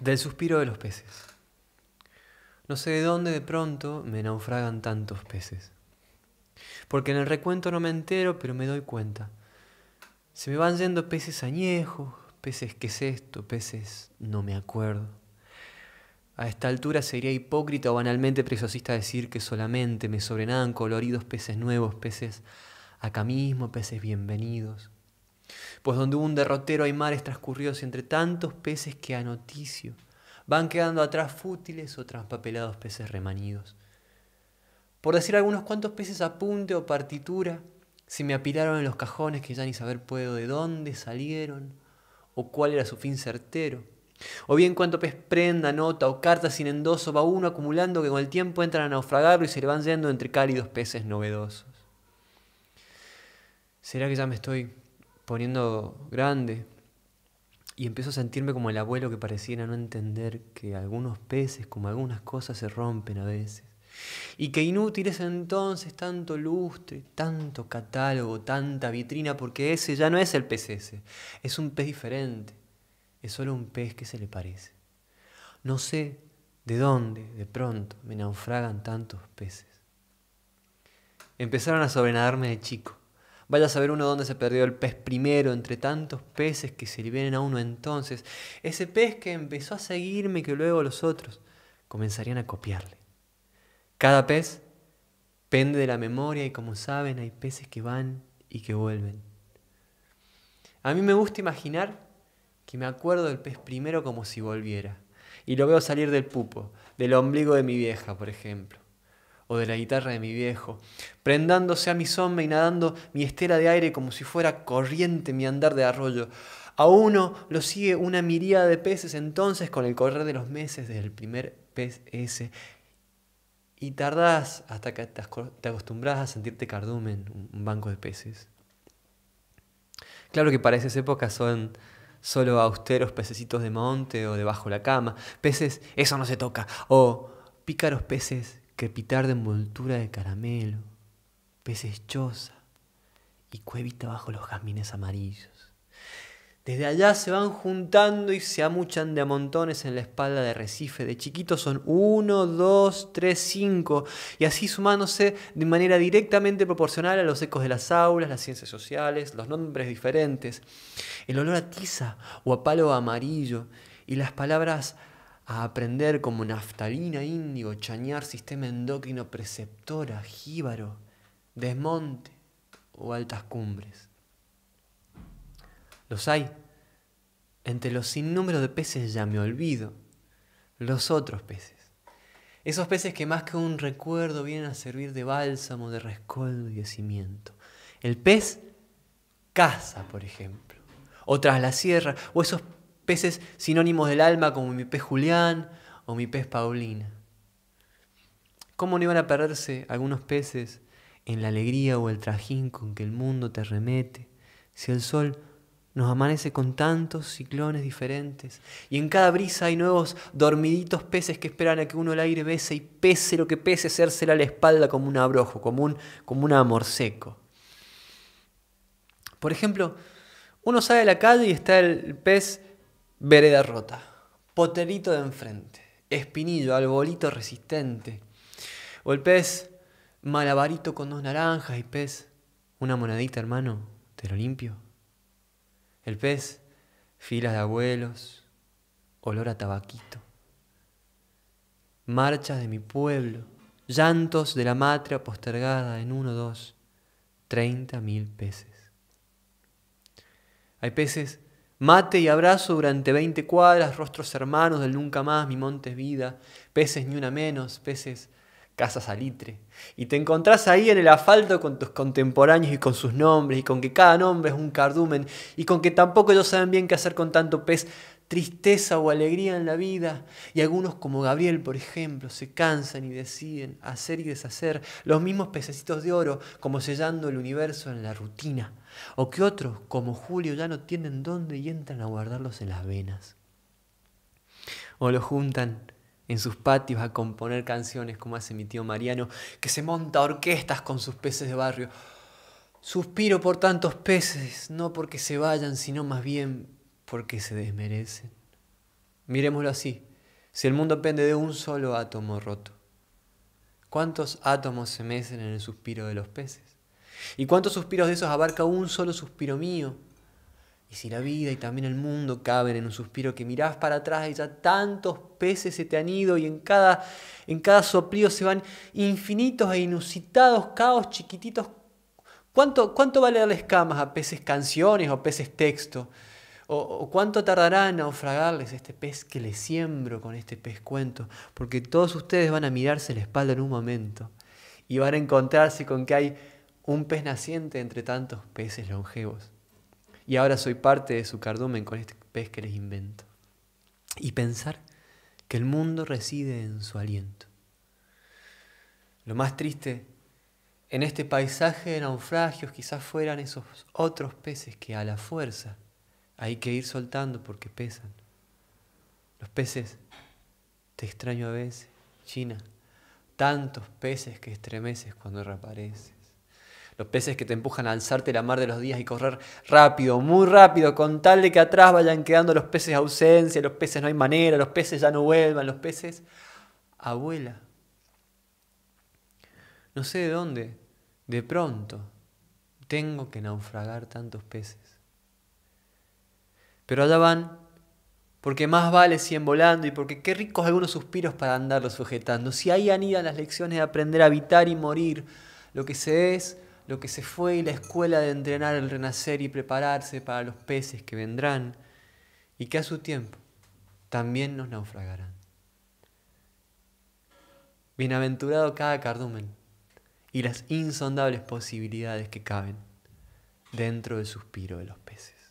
Del suspiro de los peces. No sé de dónde de pronto me naufragan tantos peces. Porque en el recuento no me entero, pero me doy cuenta. Se me van yendo peces añejos, peces que es esto, peces no me acuerdo. A esta altura sería hipócrita o banalmente preciosista decir que solamente me sobrenadan coloridos peces nuevos, peces acá mismo, peces bienvenidos pues donde hubo un derrotero hay mares transcurridos entre tantos peces que a noticio van quedando atrás fútiles o transpapelados peces remanidos. Por decir algunos cuantos peces apunte o partitura, se me apilaron en los cajones que ya ni saber puedo de dónde salieron o cuál era su fin certero. O bien cuánto pez prenda, nota o carta sin endoso va uno acumulando que con el tiempo entran a naufragarlo y se le van yendo entre cálidos peces novedosos. ¿Será que ya me estoy poniendo grande y empiezo a sentirme como el abuelo que pareciera no entender que algunos peces, como algunas cosas, se rompen a veces. Y que inútil es entonces tanto lustre, tanto catálogo, tanta vitrina, porque ese ya no es el pez ese, es un pez diferente, es solo un pez que se le parece. No sé de dónde, de pronto, me naufragan tantos peces. Empezaron a sobrenadarme de chico Vaya a saber uno dónde se perdió el pez primero entre tantos peces que se le vienen a uno entonces. Ese pez que empezó a seguirme que luego los otros comenzarían a copiarle. Cada pez pende de la memoria y como saben hay peces que van y que vuelven. A mí me gusta imaginar que me acuerdo del pez primero como si volviera. Y lo veo salir del pupo, del ombligo de mi vieja, por ejemplo o de la guitarra de mi viejo, prendándose a mi sombra y nadando mi estera de aire como si fuera corriente mi andar de arroyo. A uno lo sigue una miríada de peces entonces con el correr de los meses del primer pez ese. Y tardás hasta que te acostumbras a sentirte cardumen, un banco de peces. Claro que para esas épocas son solo austeros pececitos de monte o debajo la cama. Peces, eso no se toca. O pícaros peces crepitar de envoltura de caramelo, peces choza y cuevita bajo los jazmines amarillos. Desde allá se van juntando y se amuchan de a montones en la espalda de Recife. De chiquitos son uno, dos, tres, cinco. Y así sumándose de manera directamente proporcional a los ecos de las aulas, las ciencias sociales, los nombres diferentes, el olor a tiza o a palo amarillo y las palabras a aprender como naftalina índigo, chañar sistema endocrino preceptora, jíbaro, desmonte o altas cumbres. Los hay. Entre los sinnúmeros de peces ya me olvido. Los otros peces. Esos peces que más que un recuerdo vienen a servir de bálsamo, de rescoldo y de cimiento. El pez caza, por ejemplo, o tras la sierra, o esos peces sinónimos del alma como mi pez Julián o mi pez Paulina. ¿Cómo no iban a perderse algunos peces en la alegría o el trajín con que el mundo te remete si el sol nos amanece con tantos ciclones diferentes y en cada brisa hay nuevos dormiditos peces que esperan a que uno el aire bese y pese lo que pese, a la espalda como un abrojo, como un, como un amor seco. Por ejemplo, uno sale de la calle y está el pez Vereda rota, poterito de enfrente, espinillo, albolito resistente. O el pez, malabarito con dos naranjas y pez, una monadita hermano, te lo limpio. El pez, filas de abuelos, olor a tabaquito. Marchas de mi pueblo, llantos de la matria postergada en uno, dos, treinta mil peces. Hay peces Mate y abrazo durante veinte cuadras, rostros hermanos del nunca más, mi monte es vida, peces ni una menos, peces casas alitre. Y te encontrás ahí en el asfalto con tus contemporáneos y con sus nombres, y con que cada nombre es un cardumen, y con que tampoco ellos saben bien qué hacer con tanto pez tristeza o alegría en la vida. Y algunos como Gabriel, por ejemplo, se cansan y deciden hacer y deshacer los mismos pececitos de oro, como sellando el universo en la rutina. O que otros, como Julio, ya no tienen dónde y entran a guardarlos en las venas. O lo juntan en sus patios a componer canciones como hace mi tío Mariano, que se monta orquestas con sus peces de barrio. Suspiro por tantos peces, no porque se vayan, sino más bien porque se desmerecen. Miremoslo así. Si el mundo pende de un solo átomo roto, ¿cuántos átomos se mecen en el suspiro de los peces? ¿Y cuántos suspiros de esos abarca un solo suspiro mío? Y si la vida y también el mundo caben en un suspiro que mirás para atrás y ya tantos peces se te han ido y en cada, en cada soplío se van infinitos e inusitados caos chiquititos. ¿Cuánto, ¿Cuánto vale darles escamas a peces canciones o peces texto? O, cuánto tardará en naufragarles este pez que les siembro con este pez cuento, porque todos ustedes van a mirarse la espalda en un momento y van a encontrarse con que hay un pez naciente entre tantos peces longevos. Y ahora soy parte de su cardumen con este pez que les invento. Y pensar que el mundo reside en su aliento. Lo más triste en este paisaje de naufragios quizás fueran esos otros peces que a la fuerza hay que ir soltando porque pesan. Los peces, te extraño a veces, China. Tantos peces que estremeces cuando reapareces. Los peces que te empujan a alzarte la mar de los días y correr rápido, muy rápido, con tal de que atrás vayan quedando los peces ausencia, los peces no hay manera, los peces ya no vuelvan, los peces abuela. No sé de dónde, de pronto, tengo que naufragar tantos peces. Pero allá van, porque más vale 100 volando y porque qué ricos algunos suspiros para andarlos sujetando. Si ahí anidan las lecciones de aprender a habitar y morir, lo que se es, lo que se fue y la escuela de entrenar el renacer y prepararse para los peces que vendrán y que a su tiempo también nos naufragarán. Bienaventurado cada cardumen y las insondables posibilidades que caben dentro del suspiro de los peces.